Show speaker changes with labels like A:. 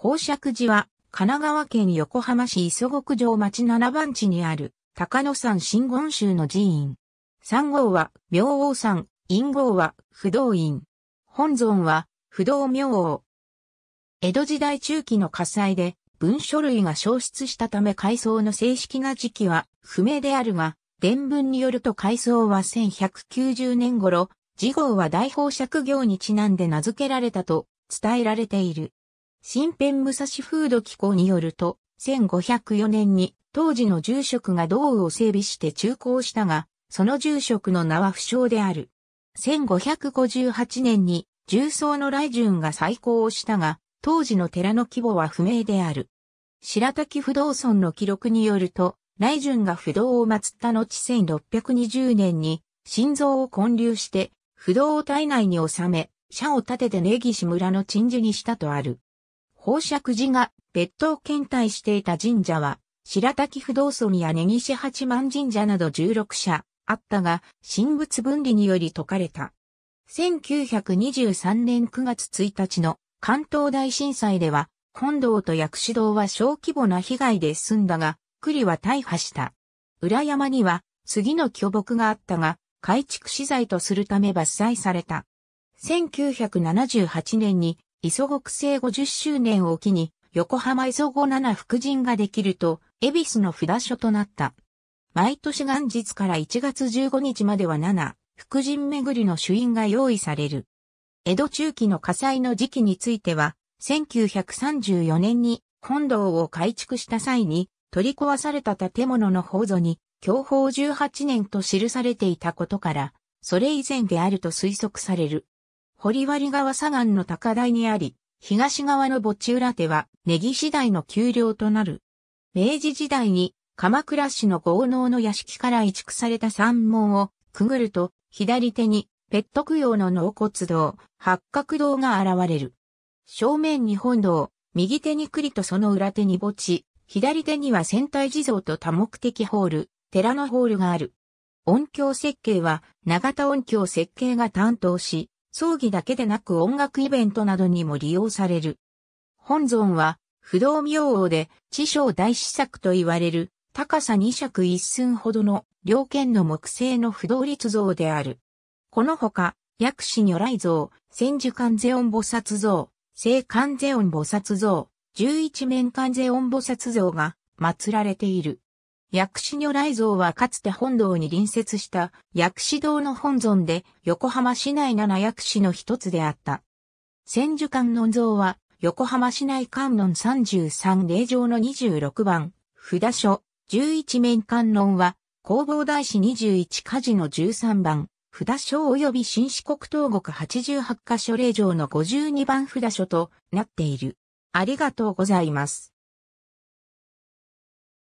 A: 宝石寺は、神奈川県横浜市磯国城町七番地にある、高野山真言宗の寺院。三号は、明王山、陰号は、不動院。本尊は、不動明王。江戸時代中期の火災で、文書類が消失したため改装の正式な時期は不明であるが、伝聞によると改装は1190年頃、次号は大宝釈行にちなんで名付けられたと伝えられている。新編武蔵風土機構によると、1504年に当時の住職が道具を整備して中興したが、その住職の名は不詳である。1558年に重曹の雷順が再興をしたが、当時の寺の規模は不明である。白滝不動尊の記録によると、雷順が不動を祀った後1620年に、心臓を混流して、不動を体内に収め、社を建てて根岸村の鎮守にしたとある。宝釈寺が別当検体していた神社は、白滝不動尊や根岸八幡神社など16社あったが、神仏分離により解かれた。1923年9月1日の関東大震災では、本堂と薬師堂は小規模な被害で済んだが、栗は大破した。裏山には次の巨木があったが、改築資材とするため伐採された。1978年に磯国生50周年を機に、横浜磯子七福神ができると、恵比寿の札所となった。毎年元日から1月15日までは7、福神巡りの主因が用意される。江戸中期の火災の時期については、1934年に本堂を改築した際に、取り壊された建物の宝座に、享保18年と記されていたことから、それ以前であると推測される。堀割川左岸の高台にあり、東側の墓地裏手はネギ次第の丘陵となる。明治時代に鎌倉市の豪農の屋敷から移築された山門をくぐると、左手にペット供養の納骨堂、八角堂が現れる。正面に本堂、右手に栗とその裏手に墓地、左手には仙台地蔵と多目的ホール、寺のホールがある。音響設計は永田音響設計が担当し、葬儀だけでなく音楽イベントなどにも利用される。本尊は、不動明王で、地上大師作と言われる、高さ2尺1寸ほどの、両剣の木製の不動立像である。このほか、薬師如来像、千手観世音菩薩像、聖観世音菩薩像、十一面観世音菩薩像が祀られている。薬師如来像はかつて本堂に隣接した薬師堂の本尊で横浜市内七薬師の一つであった。千手観音像は横浜市内観音33霊場の26番、札所、11面観音は弘法大師21火事の13番、札所及び新四国東国88箇所霊場の52番札所となっている。ありがとうございます。